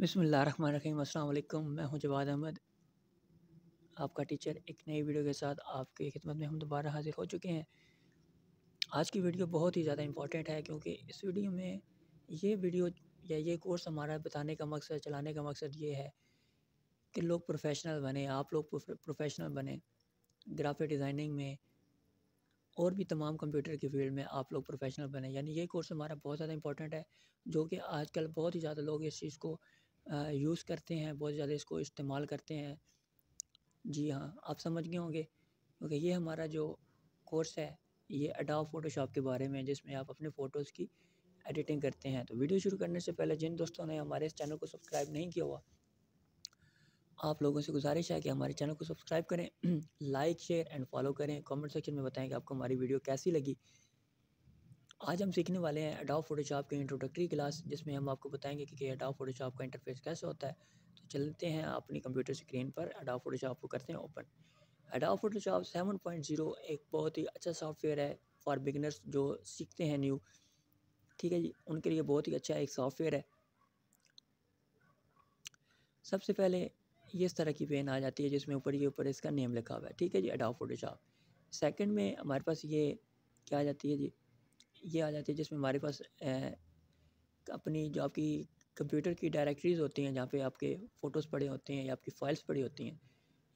बिसमीम अल्लाम मैं हूं जवाद अहमद आपका टीचर एक नई वीडियो के साथ आपकी खिदमत में हम दोबारा हाजिर हो चुके हैं आज की वीडियो बहुत ही ज़्यादा इम्पॉर्टेंट है क्योंकि इस वीडियो में ये वीडियो या ये कोर्स हमारा बताने का मकसद चलाने का मकसद ये है कि लोग प्रोफेशनल बने आप लोग प्रोफेशनल बने ग्राफिक डिज़ाइनिंग में और भी तमाम कंप्यूटर की फील्ड में आप लोग प्रोफेशनल बने यानी ये कोर्स हमारा बहुत ज़्यादा इंपॉर्टेंट है जो कि आजकल बहुत ही ज़्यादा लोग इस चीज़ को यूज़ करते हैं बहुत ज़्यादा इसको इस्तेमाल करते हैं जी हाँ आप समझ गए होंगे क्योंकि ये हमारा जो कोर्स है ये अडाव फ़ोटोशॉप के बारे में जिसमें आप अपने फ़ोटोज़ की एडिटिंग करते हैं तो वीडियो शुरू करने से पहले जिन दोस्तों ने हमारे इस चैनल को सब्सक्राइब नहीं किया हुआ आप लोगों से गुजारिश है कि हमारे चैनल को सब्सक्राइब करें लाइक शेयर एंड फॉलो करें कमेंट सेक्शन में बताएं कि आपको हमारी वीडियो कैसी लगी आज हम सीखने वाले हैं अडाव फोटोशॉप की इंट्रोडक्टरी क्लास जिसमें हम आपको बताएंगे कि अडाव फोटोशॉप का इंटरफेस कैसे होता है तो चलते हैं अपनी कंप्यूटर स्क्रीन पर अडाव फोटोशॉप को करते हैं ओपन अडाव फोटोशॉप जीरो एक बहुत ही अच्छा सॉफ्टवेयर है फॉर बिगनर्स जो सीखते हैं न्यू ठीक है जी उनके लिए बहुत ही अच्छा एक सॉफ्टवेयर है सबसे पहले ये इस तरह की पेन आ जाती है जिसमें ऊपर ये ऊपर इसका नेम लिखा हुआ है ठीक है जी अडाव फोटोशॉप सेकेंड में हमारे पास ये क्या आ जाती है जी ये आ जाती है जिसमें हमारे पास अपनी जो आपकी कंप्यूटर की डायरेक्टरीज़ होती हैं जहाँ पे आपके फ़ोटोज़ पड़े होते हैं या आपकी फ़ाइल्स पड़ी होती हैं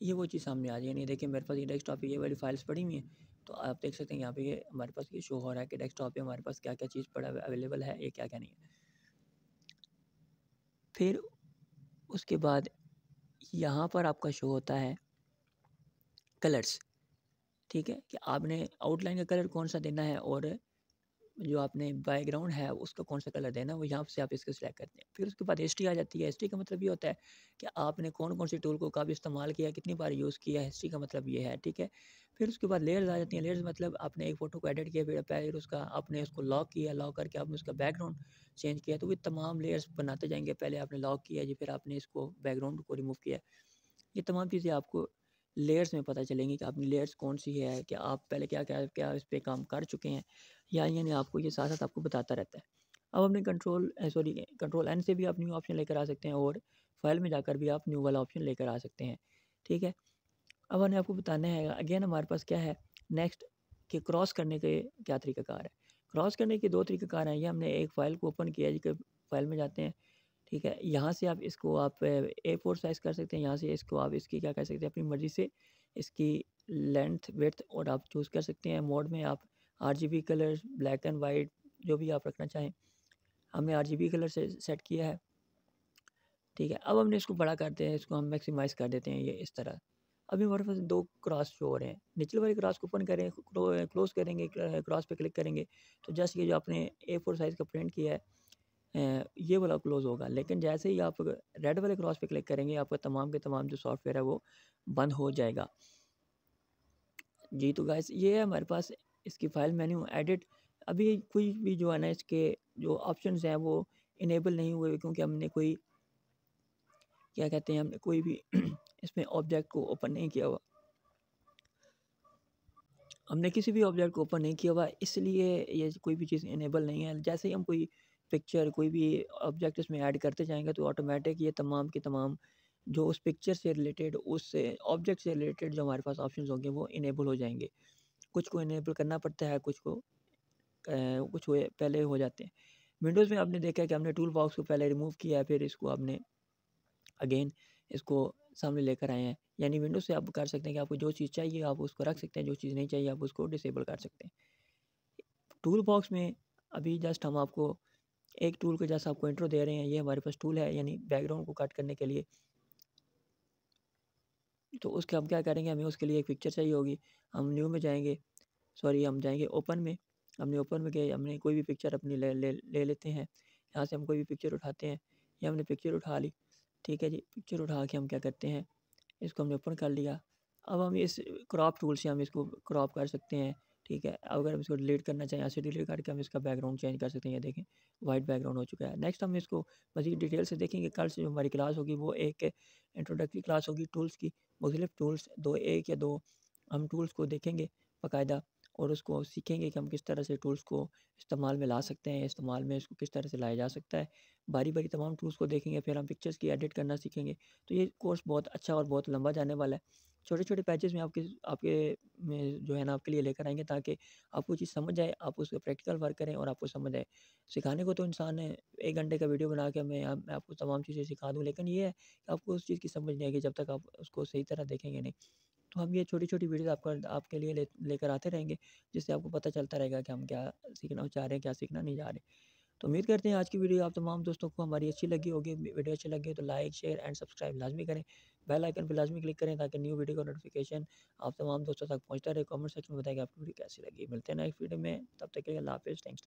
ये वो चीज़ सामने आ जाए नहीं देखिए मेरे पास ये डेस्क टॉप ये वाली फाइल्स पड़ी हुई हैं तो आप देख सकते हैं यहाँ पे ये हमारे पास ये शो हो रहा है कि डेस्क टॉप पे हमारे पास क्या क्या चीज़ पड़ा अवेलेबल है ये क्या क्या नहीं है फिर उसके बाद यहाँ पर आपका शो होता है कलर्स ठीक है कि आपने आउटलाइन का कलर कौन सा देना है और जो आपने बैकग्राउंड है उसका कौन सा कलर देना वो यहाँ से आप इसको सिलेक्ट करते हैं फिर उसके बाद हिस्ट्री आ जाती है हिस्ट्री का मतलब ये होता है कि आपने कौन कौन से टूल को कब इस्तेमाल किया कितनी बार यूज़ किया हिस्ट्री का मतलब ये है ठीक है फिर उसके बाद लेयर्स आ जाती हैं लेयर्स मतलब आपने एक फ़ोटो को एडिट किया फिर फिर उसका आपने उसको लॉक किया लॉक करके आपने उसका बैकग्राउंड चेंज किया तो वो तमाम लेयर्स बनाते जाएंगे पहले आपने लॉक किया जी फिर आपने इसको बैकग्राउंड को रिमूव किया ये तमाम चीज़ें आपको लेयर्स में पता चलेंगी कि आपकी लेयर्स कौन सी है कि आप पहले क्या क्या क्या इस पर काम कर चुके हैं या यानी आपको ये साथ साथ आपको बताता रहता है अब अपने कंट्रोल सॉरी कंट्रोल एन से भी आप न्यू ऑप्शन लेकर आ सकते हैं और फाइल में जाकर भी आप न्यू वाला ऑप्शन लेकर आ सकते हैं ठीक है अब हमें आपको बताना है अगेन हमारे पास क्या है नेक्स्ट कि क्रॉस करने के क्या तरीकाकार है क्रॉस करने के दो तरीकाकार हैं ये हमने एक फ़ाइल को ओपन किया जी फाइल में जाते हैं ठीक है यहाँ से आप इसको आप ए फोर साइज़ कर सकते हैं यहाँ से इसको आप इसकी क्या कर सकते हैं अपनी मर्ज़ी से इसकी लेंथ विथ और आप चूज़ कर सकते हैं मोड में आप R G B colour black and white जो भी आप रखना चाहें हमने आर जी बी कलर से सेट किया है ठीक है अब हमने इसको बड़ा करते हैं इसको हम मैक्सिमाइज़ कर देते हैं ये इस तरह अभी हमारे पास दो क्रॉस शो हो रहे हैं निचले वाले क्रॉस को ओपन करें क्लोज करेंगे क्रॉस पे क्लिक करेंगे तो जस्ट ये जो आपने ए फोर साइज़ का प्रिंट किया है ये वाला क्लोज़ होगा लेकिन जैसे ही आप रेड वाले क्रॉस पे क्लिक करेंगे आपका तमाम के तमाम जो सॉफ्टवेयर है वो बंद हो जाएगा जी तो गैस ये है हमारे पास इसकी फाइल मेन्यू एडिट अभी कोई भी जो है ना इसके जो ऑप्शन हैं वो इनेबल नहीं हुए क्योंकि हमने कोई क्या कहते हैं हमने कोई भी इसमें ऑब्जेक्ट को ओपन नहीं किया हुआ हमने किसी भी ऑब्जेक्ट को ओपन नहीं किया हुआ इसलिए ये कोई भी चीज़ इनेबल नहीं है जैसे ही हम कोई पिक्चर कोई भी ऑब्जेक्ट इसमें ऐड करते जाएंगे तो ऑटोमेटिक ये तमाम के तमाम जो उस पिक्चर से रिलेटेड उस ऑब्जेक्ट से रिलेटेड जो हमारे पास ऑप्शन होंगे वो इनेबल हो जाएंगे कुछ को इनेबल करना पड़ता है कुछ को ए, कुछ हुए पहले हो जाते हैं विंडोज़ में आपने देखा है कि हमने टूल बॉक्स को पहले रिमूव किया है फिर इसको आपने अगेन इसको सामने लेकर आए हैं यानी विंडोज़ से आप कर सकते हैं कि आपको जो चीज़ चाहिए आप उसको रख सकते हैं जो चीज़ नहीं चाहिए आप उसको डिसेबल कर सकते हैं टूल बॉक्स में अभी जस्ट हम आपको एक टूल के जैसा आपको इंट्रो दे रहे हैं ये हमारे पास टूल है यानी बैकग्राउंड को कट करने के लिए तो उसके हम क्या करेंगे हमें उसके लिए एक पिक्चर चाहिए होगी हम न्यू में जाएंगे सॉरी हम जाएंगे ओपन में हमने ओपन में गए हमने कोई भी पिक्चर अपनी ले ले, ले लेते हैं यहाँ से हम कोई भी पिक्चर उठाते हैं ये हमने पिक्चर उठा ली ठीक है जी पिक्चर उठा के हम क्या करते हैं इसको हमने ओपन कर लिया अब हम इस क्रॉप टूल से हम इसको क्रॉप कर सकते हैं ठीक है अगर हम इसको डिलीट करना चाहें ऐसे डिलीट करके हम इसका बैकग्राउंड चेंज कर सकते हैं ये देखें वाइट बैकग्राउंड हो चुका है नेक्स्ट हम इसको मजीद डिटेल से देखेंगे कल से जो हमारी क्लास होगी वो एक इंट्रोडक्टरी क्लास होगी टूल्स की मुख्तलिफ टूल्स दो एक या दो हम टूल्स को देखेंगे बाकायदा और उसको सीखेंगे कि हम किस तरह से टूल्स को इस्तेमाल में ला सकते हैं इस्तेमाल में इसको किस तरह से लाया जा सकता है बारी बारी तमाम टूल्स को देखेंगे फिर हम पिक्चर्स की एडिट करना सीखेंगे तो ये कोर्स बहुत अच्छा और बहुत लंबा जाने वाला है छोटे छोटे पैचेस में आपके आपके में जो है ना आपके लिए लेकर आएंगे ताकि आपको चीज़ समझ आए आप उसको प्रैक्टिकल वर्क करें और आपको समझ आए सिखाने को तो इंसान है एक घंटे का वीडियो बना के मैं आप, मैं आपको तमाम चीज़ें सिखा दूँ लेकिन ये है कि आपको उस चीज़ की समझ नहीं आएगी जब तक आप उसको सही तरह देखेंगे नहीं तो हम ये छोटी छोटी वीडियोस आपको आपके लिए लेकर ले आते रहेंगे जिससे आपको पता चलता रहेगा कि हम क्या सीखना चाह रहे हैं क्या सीखना नहीं चाह रहे तो उम्मीद करते हैं आज की वीडियो आप तमाम दोस्तों को हमारी अच्छी लगी होगी वीडियो अच्छी लगी तो लाइक शेयर एंड सब्सक्राइब लाजमी करें बेल आइकन पर लाजमी क्लिक करें ताकि न्यू वीडियो का नोटिफिकेशन आप तमाम दोस्तों तक पहुँचता रहे कमेंट सेक्शन में बताएगा आपकी वीडियो कैसी लगी मिलते हैं नेक्स्ट वीडियो में तब तक के लिए अल्लाह हाफिज़